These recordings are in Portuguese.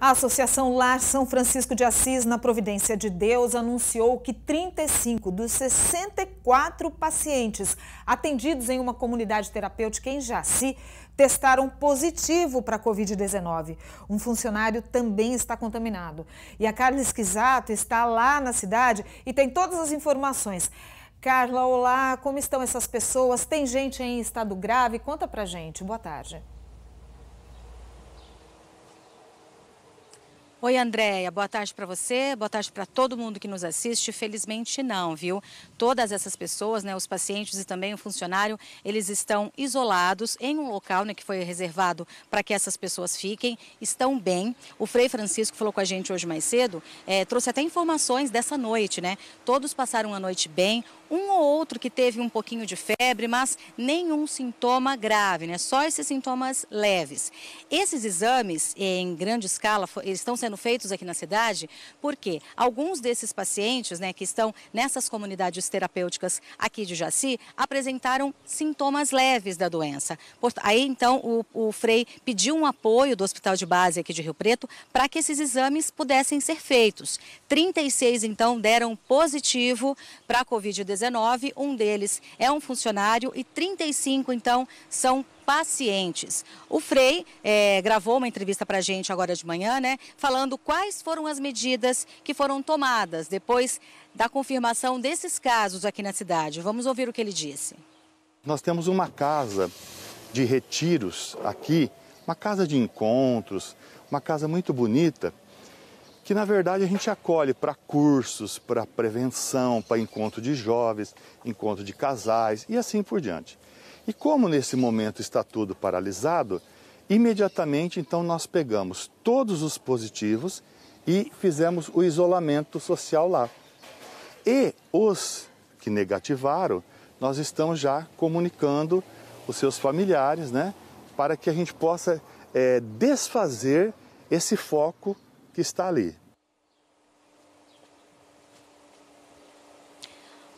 A Associação Lar São Francisco de Assis, na Providência de Deus, anunciou que 35 dos 64 pacientes atendidos em uma comunidade terapêutica em Jaci testaram positivo para a Covid-19. Um funcionário também está contaminado. E a Carla Esquisato está lá na cidade e tem todas as informações. Carla, olá, como estão essas pessoas? Tem gente em estado grave? Conta pra gente. Boa tarde. Oi, Andréia, boa tarde para você, boa tarde para todo mundo que nos assiste. Felizmente não, viu? Todas essas pessoas, né, os pacientes e também o funcionário, eles estão isolados em um local né, que foi reservado para que essas pessoas fiquem, estão bem. O Frei Francisco falou com a gente hoje mais cedo, é, trouxe até informações dessa noite, né? Todos passaram a noite bem, um ou outro que teve um pouquinho de febre, mas nenhum sintoma grave, né? Só esses sintomas leves. Esses exames em grande escala estão sendo sendo feitos aqui na cidade, porque alguns desses pacientes né, que estão nessas comunidades terapêuticas aqui de Jaci apresentaram sintomas leves da doença. Aí então o, o Frei pediu um apoio do Hospital de Base aqui de Rio Preto para que esses exames pudessem ser feitos. 36 então deram positivo para a Covid-19, um deles é um funcionário e 35 então são pacientes. O Frei é, gravou uma entrevista para a gente agora de manhã, né, falando quais foram as medidas que foram tomadas depois da confirmação desses casos aqui na cidade. Vamos ouvir o que ele disse. Nós temos uma casa de retiros aqui, uma casa de encontros, uma casa muito bonita, que na verdade a gente acolhe para cursos, para prevenção, para encontro de jovens, encontro de casais e assim por diante. E como nesse momento está tudo paralisado, imediatamente então nós pegamos todos os positivos e fizemos o isolamento social lá. E os que negativaram, nós estamos já comunicando os seus familiares, né, para que a gente possa é, desfazer esse foco que está ali.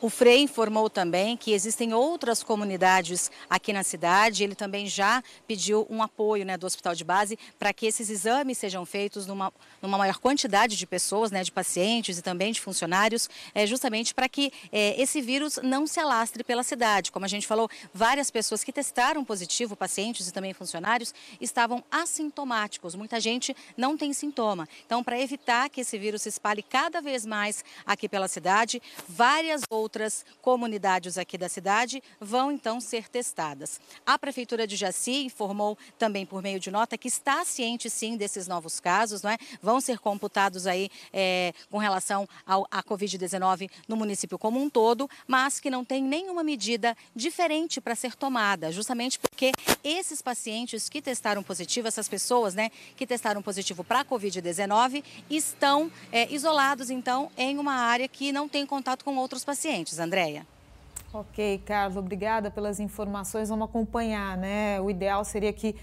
O Frei informou também que existem outras comunidades aqui na cidade. Ele também já pediu um apoio né, do hospital de base para que esses exames sejam feitos numa, numa maior quantidade de pessoas, né, de pacientes e também de funcionários, é, justamente para que é, esse vírus não se alastre pela cidade. Como a gente falou, várias pessoas que testaram positivo, pacientes e também funcionários, estavam assintomáticos. Muita gente não tem sintoma. Então, para evitar que esse vírus se espalhe cada vez mais aqui pela cidade, várias outras outras comunidades aqui da cidade vão então ser testadas. A Prefeitura de Jaci informou também por meio de nota que está ciente sim desses novos casos, não é? vão ser computados aí é, com relação ao, à Covid-19 no município como um todo, mas que não tem nenhuma medida diferente para ser tomada, justamente porque esses pacientes que testaram positivo, essas pessoas né, que testaram positivo para a Covid-19, estão é, isolados então em uma área que não tem contato com outros pacientes pacientes, Andréia. Ok, Carlos, obrigada pelas informações. Vamos acompanhar, né? O ideal seria que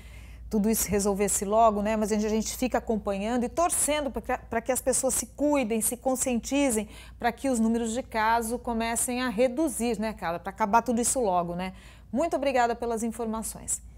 tudo isso resolvesse logo, né? Mas a gente, a gente fica acompanhando e torcendo para que as pessoas se cuidem, se conscientizem, para que os números de caso comecem a reduzir, né, Carla? Para acabar tudo isso logo, né? Muito obrigada pelas informações.